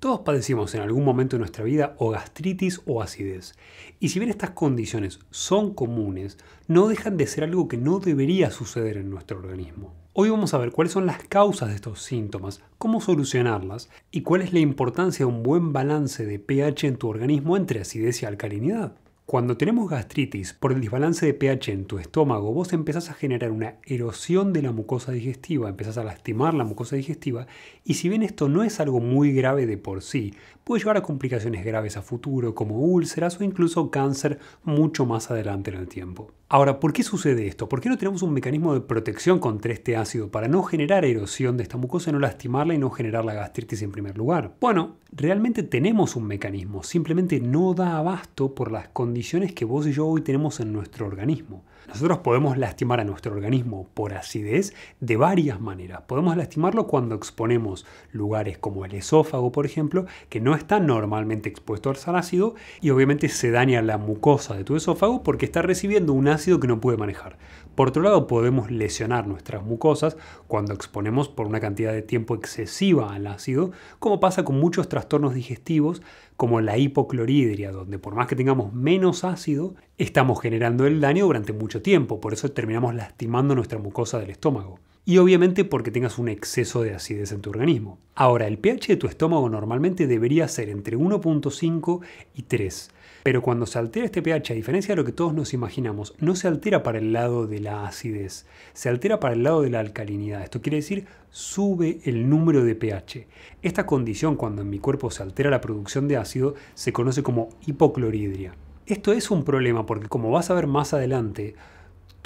Todos padecimos en algún momento de nuestra vida o gastritis o acidez. Y si bien estas condiciones son comunes, no dejan de ser algo que no debería suceder en nuestro organismo. Hoy vamos a ver cuáles son las causas de estos síntomas, cómo solucionarlas y cuál es la importancia de un buen balance de pH en tu organismo entre acidez y alcalinidad. Cuando tenemos gastritis por el desbalance de pH en tu estómago, vos empezás a generar una erosión de la mucosa digestiva, empezás a lastimar la mucosa digestiva y si bien esto no es algo muy grave de por sí, puede llevar a complicaciones graves a futuro como úlceras o incluso cáncer mucho más adelante en el tiempo. Ahora, ¿por qué sucede esto? ¿Por qué no tenemos un mecanismo de protección contra este ácido para no generar erosión de esta mucosa, no lastimarla y no generar la gastritis en primer lugar? Bueno, realmente tenemos un mecanismo, simplemente no da abasto por las condiciones que vos y yo hoy tenemos en nuestro organismo. Nosotros podemos lastimar a nuestro organismo por acidez de varias maneras. Podemos lastimarlo cuando exponemos lugares como el esófago, por ejemplo, que no está normalmente expuesto al sal ácido y obviamente se daña la mucosa de tu esófago porque está recibiendo una ácido que no puede manejar. Por otro lado, podemos lesionar nuestras mucosas cuando exponemos por una cantidad de tiempo excesiva al ácido, como pasa con muchos trastornos digestivos como la hipocloridria, donde por más que tengamos menos ácido, estamos generando el daño durante mucho tiempo, por eso terminamos lastimando nuestra mucosa del estómago y obviamente porque tengas un exceso de acidez en tu organismo. Ahora, el pH de tu estómago normalmente debería ser entre 1.5 y 3. Pero cuando se altera este pH, a diferencia de lo que todos nos imaginamos, no se altera para el lado de la acidez, se altera para el lado de la alcalinidad. Esto quiere decir sube el número de pH. Esta condición, cuando en mi cuerpo se altera la producción de ácido, se conoce como hipocloridria. Esto es un problema porque como vas a ver más adelante,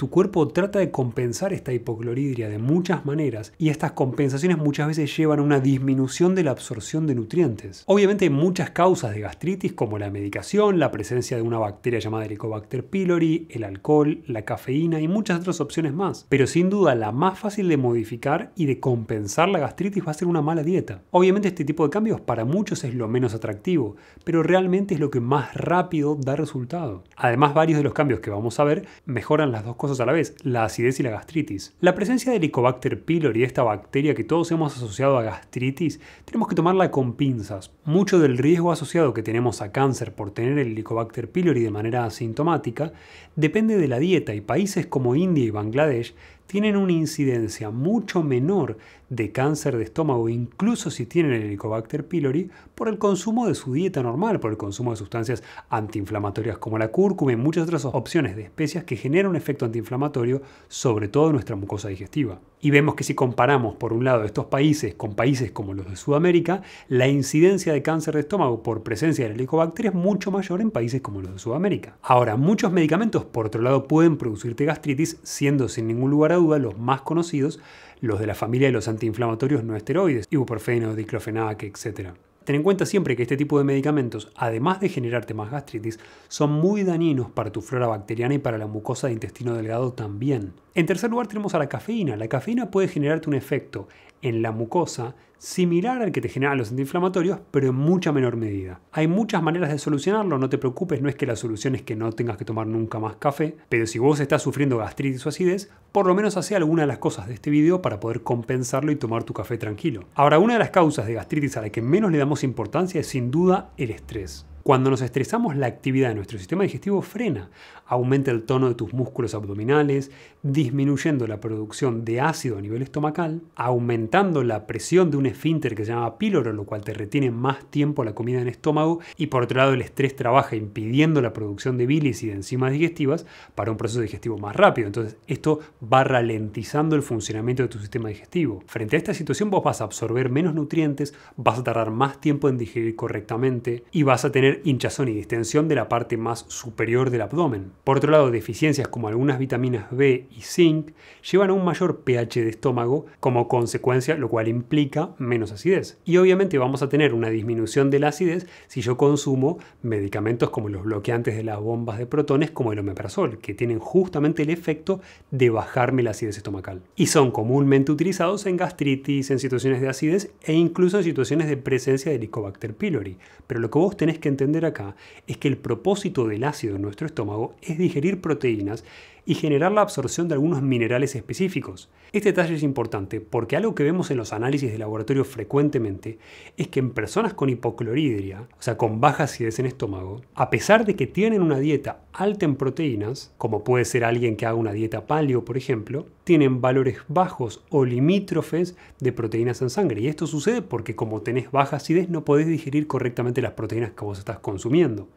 tu cuerpo trata de compensar esta hipocloridria de muchas maneras y estas compensaciones muchas veces llevan a una disminución de la absorción de nutrientes. Obviamente hay muchas causas de gastritis como la medicación, la presencia de una bacteria llamada Helicobacter pylori, el alcohol, la cafeína y muchas otras opciones más. Pero sin duda la más fácil de modificar y de compensar la gastritis va a ser una mala dieta. Obviamente este tipo de cambios para muchos es lo menos atractivo, pero realmente es lo que más rápido da resultado. Además varios de los cambios que vamos a ver mejoran las dos cosas a la vez, la acidez y la gastritis. La presencia de Helicobacter pylori, esta bacteria que todos hemos asociado a gastritis, tenemos que tomarla con pinzas. Mucho del riesgo asociado que tenemos a cáncer por tener el Helicobacter pylori de manera asintomática depende de la dieta y países como India y Bangladesh tienen una incidencia mucho menor de cáncer de estómago, incluso si tienen el Helicobacter pylori, por el consumo de su dieta normal, por el consumo de sustancias antiinflamatorias como la cúrcuma y muchas otras opciones de especias que generan un efecto antiinflamatorio, sobre todo nuestra mucosa digestiva. Y vemos que si comparamos, por un lado, estos países con países como los de Sudamérica, la incidencia de cáncer de estómago por presencia de helicobacteria es mucho mayor en países como los de Sudamérica. Ahora, muchos medicamentos, por otro lado, pueden producirte gastritis, siendo sin ningún lugar a duda los más conocidos, los de la familia de los antiinflamatorios no esteroides, ibuprofeno, diclofenac, etc. Ten en cuenta siempre que este tipo de medicamentos, además de generarte más gastritis, son muy dañinos para tu flora bacteriana y para la mucosa de intestino delgado también. En tercer lugar tenemos a la cafeína. La cafeína puede generarte un efecto en la mucosa similar al que te generan los antiinflamatorios, pero en mucha menor medida. Hay muchas maneras de solucionarlo, no te preocupes, no es que la solución es que no tengas que tomar nunca más café, pero si vos estás sufriendo gastritis o acidez, por lo menos hace alguna de las cosas de este video para poder compensarlo y tomar tu café tranquilo. Ahora, una de las causas de gastritis a la que menos le damos importancia es sin duda el estrés. Cuando nos estresamos, la actividad de nuestro sistema digestivo frena, aumenta el tono de tus músculos abdominales, disminuyendo la producción de ácido a nivel estomacal, aumentando la presión de un esfínter que se llama píloro, lo cual te retiene más tiempo la comida en estómago, y por otro lado el estrés trabaja impidiendo la producción de bilis y de enzimas digestivas para un proceso digestivo más rápido. Entonces esto va ralentizando el funcionamiento de tu sistema digestivo. Frente a esta situación vos vas a absorber menos nutrientes, vas a tardar más tiempo en digerir correctamente y vas a tener hinchazón y distensión de la parte más superior del abdomen. Por otro lado, deficiencias como algunas vitaminas B y zinc llevan a un mayor pH de estómago como consecuencia, lo cual implica menos acidez. Y obviamente vamos a tener una disminución de la acidez si yo consumo medicamentos como los bloqueantes de las bombas de protones como el omeprazol, que tienen justamente el efecto de bajarme la acidez estomacal. Y son comúnmente utilizados en gastritis, en situaciones de acidez e incluso en situaciones de presencia de Helicobacter pylori. Pero lo que vos tenés que entender entender acá es que el propósito del ácido en nuestro estómago es digerir proteínas y generar la absorción de algunos minerales específicos. Este detalle es importante porque algo que vemos en los análisis de laboratorio frecuentemente es que en personas con hipocloridria, o sea, con baja acidez en estómago, a pesar de que tienen una dieta alta en proteínas, como puede ser alguien que haga una dieta paleo, por ejemplo, tienen valores bajos o limítrofes de proteínas en sangre. Y esto sucede porque como tenés baja acidez no podés digerir correctamente las proteínas que vos estás consumiendo.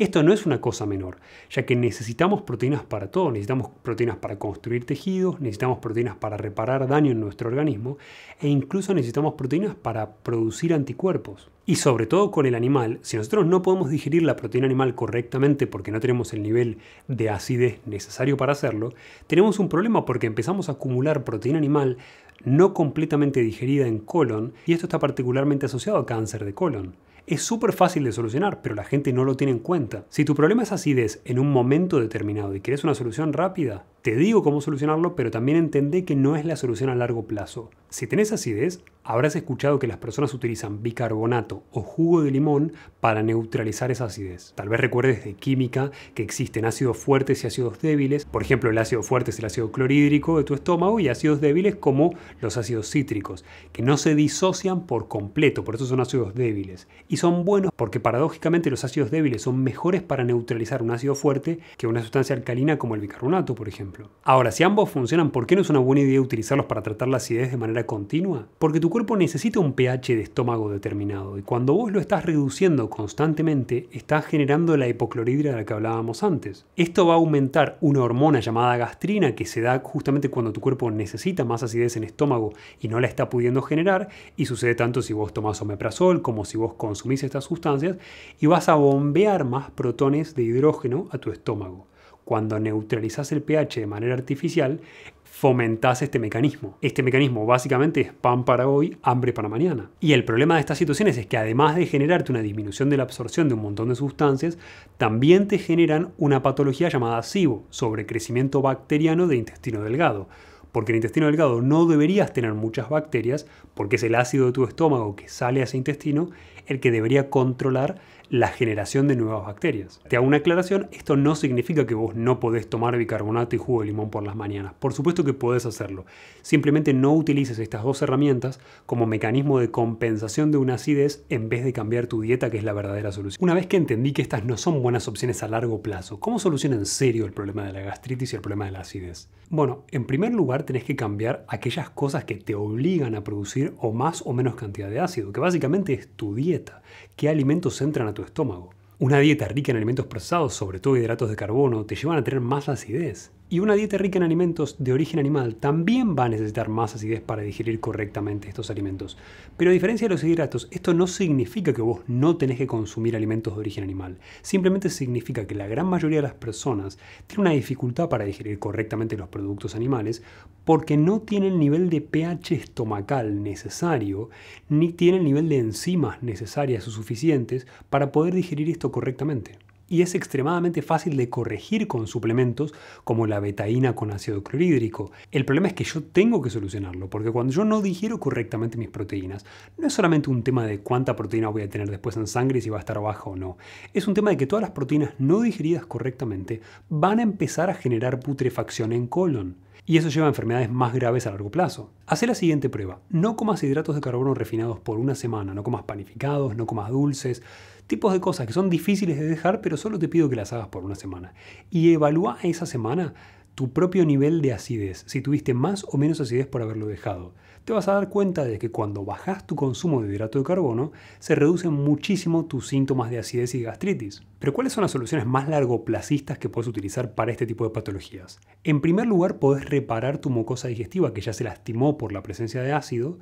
Esto no es una cosa menor, ya que necesitamos proteínas para todo, necesitamos proteínas para construir tejidos, necesitamos proteínas para reparar daño en nuestro organismo e incluso necesitamos proteínas para producir anticuerpos. Y sobre todo con el animal, si nosotros no podemos digerir la proteína animal correctamente porque no tenemos el nivel de acidez necesario para hacerlo, tenemos un problema porque empezamos a acumular proteína animal no completamente digerida en colon y esto está particularmente asociado a cáncer de colon es súper fácil de solucionar, pero la gente no lo tiene en cuenta. Si tu problema es acidez en un momento determinado y quieres una solución rápida, te digo cómo solucionarlo, pero también entendé que no es la solución a largo plazo. Si tenés acidez, habrás escuchado que las personas utilizan bicarbonato o jugo de limón para neutralizar esa acidez. Tal vez recuerdes de química que existen ácidos fuertes y ácidos débiles. Por ejemplo, el ácido fuerte es el ácido clorhídrico de tu estómago y ácidos débiles como los ácidos cítricos, que no se disocian por completo, por eso son ácidos débiles. Y son buenos porque paradójicamente los ácidos débiles son mejores para neutralizar un ácido fuerte que una sustancia alcalina como el bicarbonato, por ejemplo. Ahora, si ambos funcionan, ¿por qué no es una buena idea utilizarlos para tratar la acidez de manera continua? Porque tu cuerpo necesita un pH de estómago determinado y cuando vos lo estás reduciendo constantemente, estás generando la hipocloridra de la que hablábamos antes. Esto va a aumentar una hormona llamada gastrina que se da justamente cuando tu cuerpo necesita más acidez en estómago y no la está pudiendo generar y sucede tanto si vos tomás omeprazol como si vos consumís estas sustancias y vas a bombear más protones de hidrógeno a tu estómago cuando neutralizas el pH de manera artificial, fomentás este mecanismo. Este mecanismo básicamente es pan para hoy, hambre para mañana. Y el problema de estas situaciones es que además de generarte una disminución de la absorción de un montón de sustancias, también te generan una patología llamada SIBO, sobrecrecimiento bacteriano de intestino delgado porque el intestino delgado no deberías tener muchas bacterias, porque es el ácido de tu estómago que sale a ese intestino el que debería controlar la generación de nuevas bacterias. Te hago una aclaración, esto no significa que vos no podés tomar bicarbonato y jugo de limón por las mañanas. Por supuesto que podés hacerlo. Simplemente no utilices estas dos herramientas como mecanismo de compensación de una acidez en vez de cambiar tu dieta, que es la verdadera solución. Una vez que entendí que estas no son buenas opciones a largo plazo, ¿cómo soluciona en serio el problema de la gastritis y el problema de la acidez? Bueno, en primer lugar tenés que cambiar aquellas cosas que te obligan a producir o más o menos cantidad de ácido, que básicamente es tu dieta. ¿Qué alimentos entran a tu estómago. Una dieta rica en alimentos procesados, sobre todo hidratos de carbono, te llevan a tener más acidez y una dieta rica en alimentos de origen animal también va a necesitar más acidez para digerir correctamente estos alimentos. Pero a diferencia de los hidratos, esto no significa que vos no tenés que consumir alimentos de origen animal. Simplemente significa que la gran mayoría de las personas tiene una dificultad para digerir correctamente los productos animales porque no tienen el nivel de pH estomacal necesario, ni tienen el nivel de enzimas necesarias o suficientes para poder digerir esto correctamente y es extremadamente fácil de corregir con suplementos como la betaína con ácido clorhídrico. El problema es que yo tengo que solucionarlo, porque cuando yo no digiero correctamente mis proteínas, no es solamente un tema de cuánta proteína voy a tener después en sangre y si va a estar baja o no, es un tema de que todas las proteínas no digeridas correctamente van a empezar a generar putrefacción en colon y eso lleva a enfermedades más graves a largo plazo. Haz la siguiente prueba. No comas hidratos de carbono refinados por una semana, no comas panificados, no comas dulces, tipos de cosas que son difíciles de dejar, pero solo te pido que las hagas por una semana. Y evalúa esa semana tu propio nivel de acidez, si tuviste más o menos acidez por haberlo dejado te vas a dar cuenta de que cuando bajas tu consumo de hidrato de carbono, se reducen muchísimo tus síntomas de acidez y gastritis. Pero ¿cuáles son las soluciones más largoplacistas que puedes utilizar para este tipo de patologías? En primer lugar, podés reparar tu mucosa digestiva que ya se lastimó por la presencia de ácido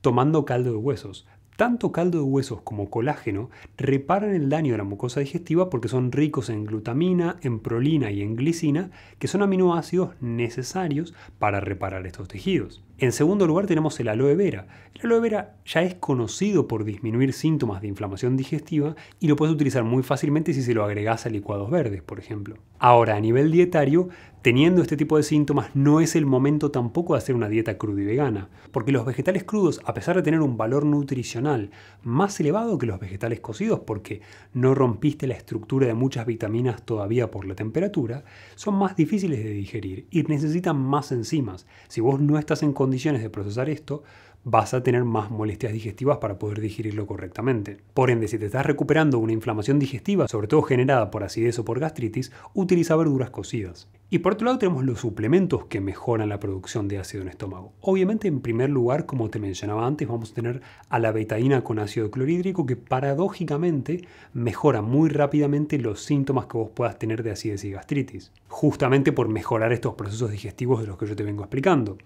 tomando caldo de huesos. Tanto caldo de huesos como colágeno reparan el daño de la mucosa digestiva porque son ricos en glutamina, en prolina y en glicina, que son aminoácidos necesarios para reparar estos tejidos. En segundo lugar tenemos el aloe vera. El aloe vera ya es conocido por disminuir síntomas de inflamación digestiva y lo puedes utilizar muy fácilmente si se lo agregas a licuados verdes, por ejemplo. Ahora, a nivel dietario, teniendo este tipo de síntomas no es el momento tampoco de hacer una dieta cruda y vegana, porque los vegetales crudos, a pesar de tener un valor nutricional más elevado que los vegetales cocidos porque no rompiste la estructura de muchas vitaminas todavía por la temperatura, son más difíciles de digerir y necesitan más enzimas. Si vos no estás en condiciones de procesar esto, vas a tener más molestias digestivas para poder digerirlo correctamente. Por ende, si te estás recuperando una inflamación digestiva, sobre todo generada por acidez o por gastritis, utiliza verduras cocidas. Y por otro lado tenemos los suplementos que mejoran la producción de ácido en el estómago. Obviamente, en primer lugar, como te mencionaba antes, vamos a tener a la betaína con ácido clorhídrico que paradójicamente mejora muy rápidamente los síntomas que vos puedas tener de acidez y gastritis, justamente por mejorar estos procesos digestivos de los que yo te vengo explicando.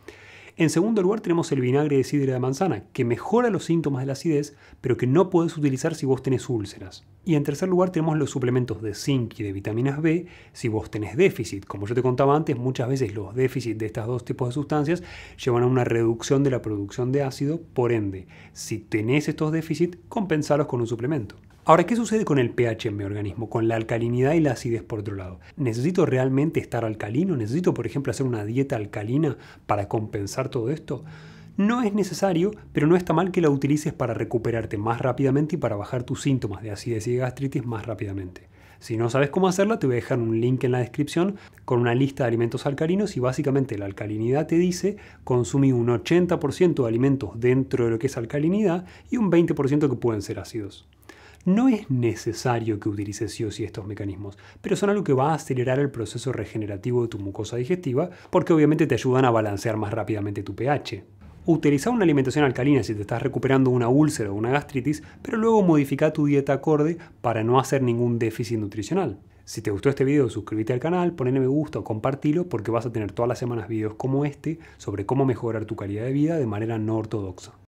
En segundo lugar tenemos el vinagre de sidra de manzana, que mejora los síntomas de la acidez, pero que no puedes utilizar si vos tenés úlceras. Y en tercer lugar tenemos los suplementos de zinc y de vitaminas B si vos tenés déficit. Como yo te contaba antes, muchas veces los déficits de estos dos tipos de sustancias llevan a una reducción de la producción de ácido, por ende, si tenés estos déficits, compensalos con un suplemento. Ahora, ¿qué sucede con el pH en mi organismo? Con la alcalinidad y la acidez por otro lado. ¿Necesito realmente estar alcalino? ¿Necesito, por ejemplo, hacer una dieta alcalina para compensar todo esto? No es necesario, pero no está mal que la utilices para recuperarte más rápidamente y para bajar tus síntomas de acidez y de gastritis más rápidamente. Si no sabes cómo hacerla, te voy a dejar un link en la descripción con una lista de alimentos alcalinos y básicamente la alcalinidad te dice consumí un 80% de alimentos dentro de lo que es alcalinidad y un 20% que pueden ser ácidos. No es necesario que utilices sí o estos mecanismos, pero son algo que va a acelerar el proceso regenerativo de tu mucosa digestiva porque obviamente te ayudan a balancear más rápidamente tu pH. Utiliza una alimentación alcalina si te estás recuperando una úlcera o una gastritis, pero luego modifica tu dieta acorde para no hacer ningún déficit nutricional. Si te gustó este video, suscríbete al canal, ponle me gusta o compartilo porque vas a tener todas las semanas videos como este sobre cómo mejorar tu calidad de vida de manera no ortodoxa.